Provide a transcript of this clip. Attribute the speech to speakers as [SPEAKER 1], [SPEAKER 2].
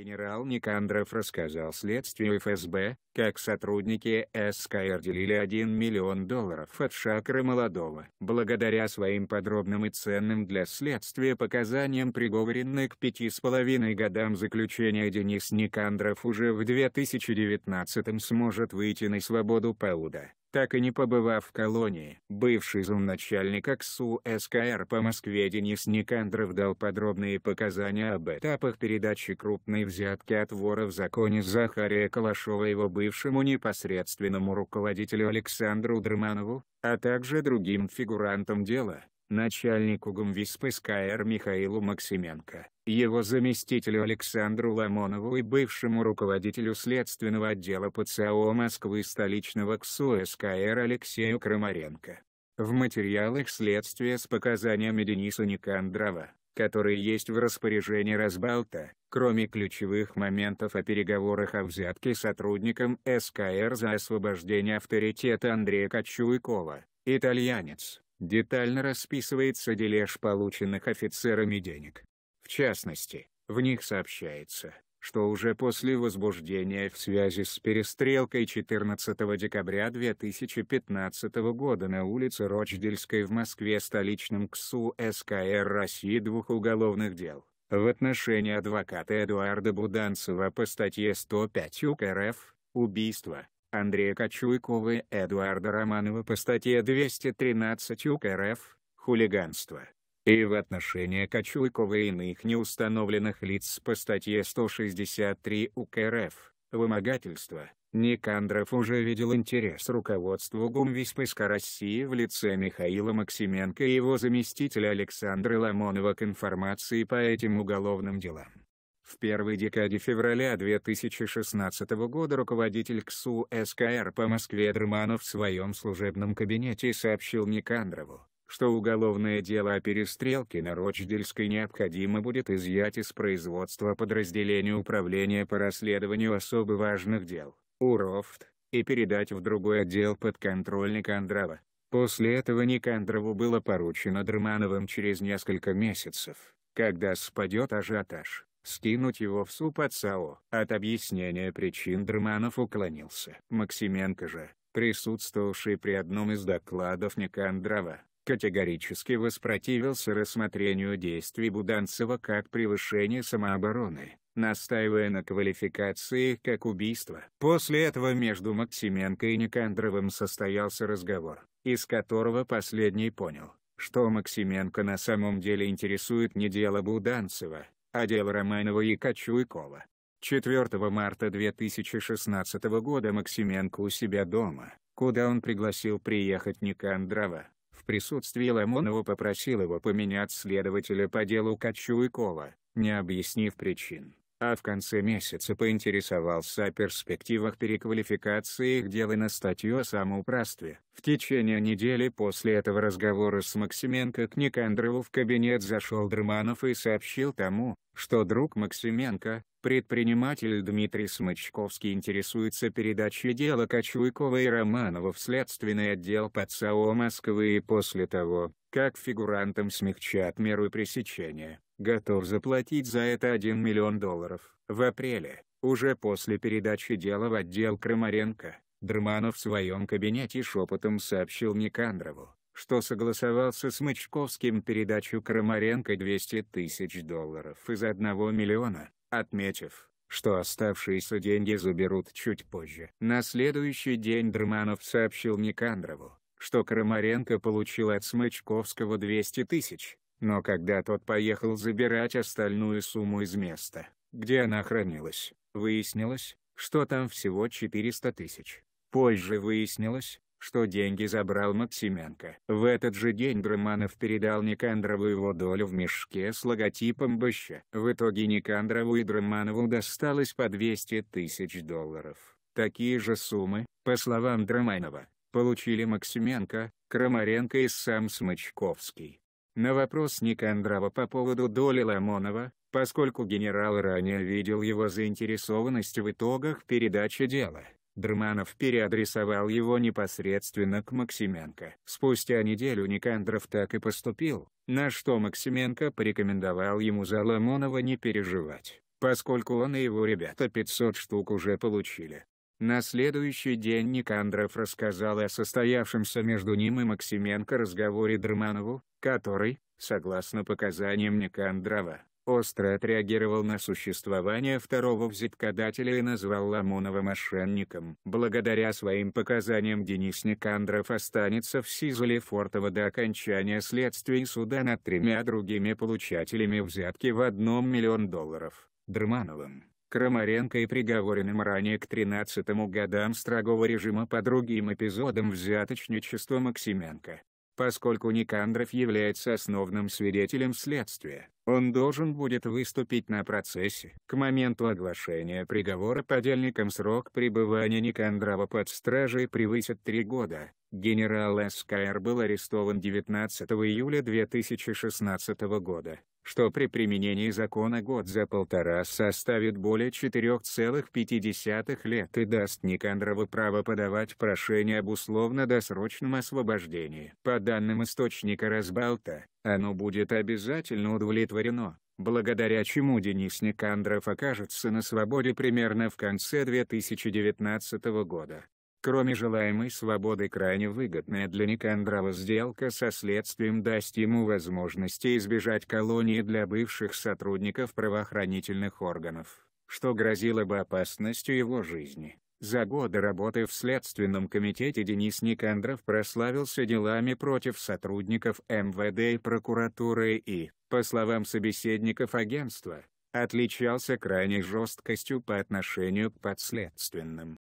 [SPEAKER 1] Генерал Никандров рассказал следствию ФСБ, как сотрудники СКР делили 1 миллион долларов от шакры молодого. Благодаря своим подробным и ценным для следствия показаниям приговоренный к пяти с половиной годам заключения Денис Никандров уже в 2019 сможет выйти на свободу Пауда так и не побывав в колонии. Бывший замначальник АКСУ СКР по Москве Денис Никандров дал подробные показания об этапах передачи крупной взятки от вора в законе Захария Калашова его бывшему непосредственному руководителю Александру Дрманову, а также другим фигурантам дела начальнику ГУМВИСПы СКР Михаилу Максименко, его заместителю Александру Ламонову и бывшему руководителю следственного отдела ПЦО Москвы столичного КСУ СКР Алексею Крамаренко. В материалах следствия с показаниями Дениса Никандрова, которые есть в распоряжении Разбалта, кроме ключевых моментов о переговорах о взятке сотрудникам СКР за освобождение авторитета Андрея Кочуйкова, итальянец, Детально расписывается дележ полученных офицерами денег. В частности, в них сообщается, что уже после возбуждения в связи с перестрелкой 14 декабря 2015 года на улице Рочдельской в Москве столичным КСУ СКР России двух уголовных дел, в отношении адвоката Эдуарда Буданцева по статье 105 УК РФ, убийство, Андрея Кочуйкова и Эдуарда Романова по статье 213 УК РФ «Хулиганство» и в отношении Кочуйкова и иных неустановленных лиц по статье 163 УК РФ «Вымогательство». Никандров уже видел интерес руководству ГУМ ВСПСК России в лице Михаила Максименко и его заместителя Александра Ломонова к информации по этим уголовным делам. В первой декаде февраля 2016 года руководитель КСУ СКР по Москве Дрманов в своем служебном кабинете сообщил Никандрову, что уголовное дело о перестрелке на Рочдельской необходимо будет изъять из производства подразделения Управления по расследованию особо важных дел, УРОФТ, и передать в другой отдел под контроль Никандрова. После этого Никандрову было поручено Дрмановым через несколько месяцев, когда спадет ажиотаж, скинуть его в суп от САО. От объяснения причин дрманов уклонился. Максименко же, присутствовавший при одном из докладов Никандрова, категорически воспротивился рассмотрению действий Буданцева как превышение самообороны, настаивая на квалификации их как убийство. После этого между Максименко и Никандровым состоялся разговор, из которого последний понял, что Максименко на самом деле интересует не дело Буданцева, отдела Романова и Кочуйкова. 4 марта 2016 года Максименко у себя дома, куда он пригласил приехать Никандрова. В присутствии Ломонова попросил его поменять следователя по делу Кочуйкова, не объяснив причин а в конце месяца поинтересовался о перспективах переквалификации их дела на статью о самоуправстве. В течение недели после этого разговора с Максименко к Никандрову в кабинет зашел Дрманов и сообщил тому, что друг Максименко, предприниматель Дмитрий Смычковский интересуется передачей дела Кочуйкова и Романова в следственный отдел под САО Москвы и после того, как фигурантам смягчат меру пресечения готов заплатить за это 1 миллион долларов. В апреле, уже после передачи дела в отдел Крамаренко, Дрманов в своем кабинете шепотом сообщил Никандрову, что согласовался с Мычковским передачу Крамаренко 200 тысяч долларов из 1 миллиона, отметив, что оставшиеся деньги заберут чуть позже. На следующий день Дрманов сообщил Никандрову, что Крамаренко получил от Смычковского 200 тысяч, но когда тот поехал забирать остальную сумму из места, где она хранилась, выяснилось, что там всего 400 тысяч. Позже выяснилось, что деньги забрал Максименко. В этот же день Громанов передал Никандрову его долю в мешке с логотипом Быща. В итоге Никандрову и Громанову досталось по 200 тысяч долларов. Такие же суммы, по словам Дроманова, получили Максименко, Крамаренко и сам Смычковский. На вопрос Никандрова по поводу доли Ламонова, поскольку генерал ранее видел его заинтересованность в итогах передачи дела, Дрманов переадресовал его непосредственно к Максименко. Спустя неделю Никандров так и поступил, на что Максименко порекомендовал ему за Ламонова не переживать, поскольку он и его ребята 500 штук уже получили. На следующий день Никандров рассказал о состоявшемся между ним и Максименко разговоре Дерманову, который, согласно показаниям Никандрова, остро отреагировал на существование второго взяткодателя и назвал Ламонова мошенником. Благодаря своим показаниям Денис Никандров останется в СИЗОле Фортова до окончания следствия и суда над тремя другими получателями взятки в 1 миллион долларов, Дермановым, Крамаренко и приговоренным ранее к 13 годам строгого режима по другим эпизодам взяточничества Максименко. Поскольку Никандров является основным свидетелем следствия, он должен будет выступить на процессе. К моменту оглашения приговора подельникам срок пребывания Никандрова под стражей превысит три года. Генерал СКР был арестован 19 июля 2016 года что при применении закона год за полтора составит более 4,5 лет и даст Никандрову право подавать прошение об условно-досрочном освобождении. По данным источника Разбалта, оно будет обязательно удовлетворено, благодаря чему Денис Никандров окажется на свободе примерно в конце 2019 года. Кроме желаемой свободы крайне выгодная для Никандрова сделка со следствием даст ему возможности избежать колонии для бывших сотрудников правоохранительных органов, что грозило бы опасностью его жизни. За годы работы в Следственном комитете Денис Никандров прославился делами против сотрудников МВД и прокуратуры и, по словам собеседников агентства, отличался крайней жесткостью по отношению к подследственным.